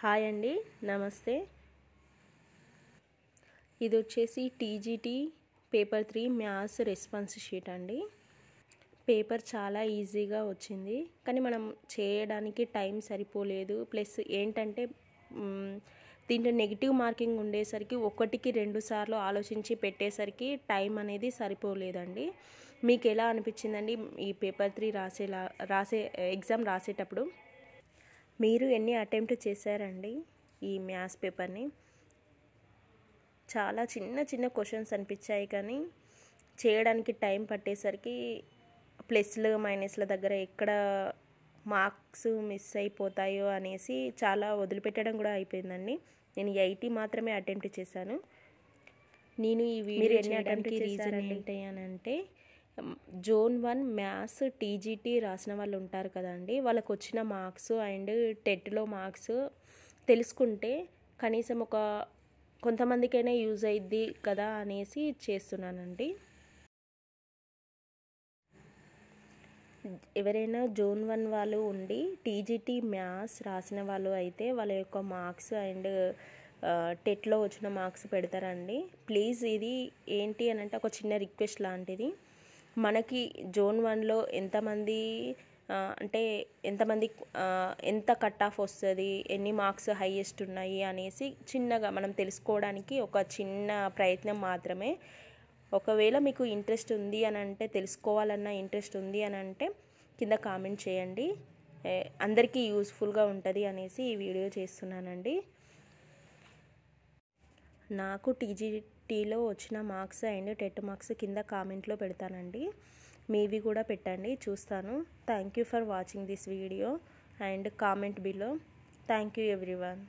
hi అండి నమస్తే ఇది వచ్చేసి TGT paper three maths response sheet అండి పేపర్ చాలా ఈజీగా వచ్చింది కానీ మనం చేయడానికి టైం సరిపోలేదు ప్లస్ ఏంటంటే దీంట్లో నెగిటివ్ మార్కింగ్ ఉండేసరికి ఒకటికి రెండు సార్లు ఆలోచించి పెట్టేసరికి టైం అనేది సరిపోలేదండి మీకు ఎలా అనిపించిందండి ఈ పేపర్ త్రీ రాసేలా రాసే ఎగ్జామ్ రాసేటప్పుడు మీరు ఎన్ని అటెంప్ట్ చేశారండి ఈ మ్యాథ్స్ పేపర్ని చాలా చిన్న చిన్న క్వశ్చన్స్ అనిపించాయి కానీ చేయడానికి టైం పట్టేసరికి ప్లస్లు మైనస్ల దగ్గర ఎక్కడ మార్క్స్ మిస్ అయిపోతాయో అనేసి చాలా వదిలిపెట్టడం కూడా అయిపోయిందండి నేను ఎయిటీ మాత్రమే అటెంప్ట్ చేశాను నేను ఈ వీడియో ఎన్ని అటెంప్ట్ రీజన్ ఏంటి అని అంటే జోన్ వన్ మ్యాథ్స్ టీజీటీ రాసిన వాళ్ళు ఉంటారు కదండి వాళ్ళకు వచ్చిన మార్క్స్ అండ్ టెట్లో మార్క్స్ తెలుసుకుంటే కనీసం ఒక కొంతమందికైనా యూజ్ అయ్యిద్ది కదా అనేసి చేస్తున్నానండి ఎవరైనా జోన్ వన్ వాళ్ళు ఉండి టీజీటీ మ్యాథ్స్ రాసిన వాళ్ళు అయితే వాళ్ళ యొక్క మార్క్స్ అండ్ టెట్లో వచ్చిన మార్క్స్ పెడతారండి ప్లీజ్ ఇది ఏంటి అని అంటే ఒక చిన్న రిక్వెస్ట్ లాంటిది మనకి జోన్ వన్లో ఎంతమంది అంటే ఎంతమంది ఎంత కట్ ఆఫ్ వస్తుంది ఎన్ని మార్క్స్ హైయెస్ట్ ఉన్నాయి అనేసి చిన్నగా మనం తెలుసుకోవడానికి ఒక చిన్న ప్రయత్నం మాత్రమే ఒకవేళ మీకు ఇంట్రెస్ట్ ఉంది అని అంటే తెలుసుకోవాలన్న ఇంట్రెస్ట్ ఉంది అని అంటే కింద కామెంట్ చేయండి అందరికీ యూస్ఫుల్గా ఉంటుంది అనేసి ఈ వీడియో చేస్తున్నానండి నాకు టీజీ టీలో వచ్చిన మార్క్స్ అండ్ టెట్ మార్క్స్ కింద కామెంట్లో పెడతానండి మీవి కూడా పెట్టండి చూస్తాను thank you for watching this video and comment below thank you everyone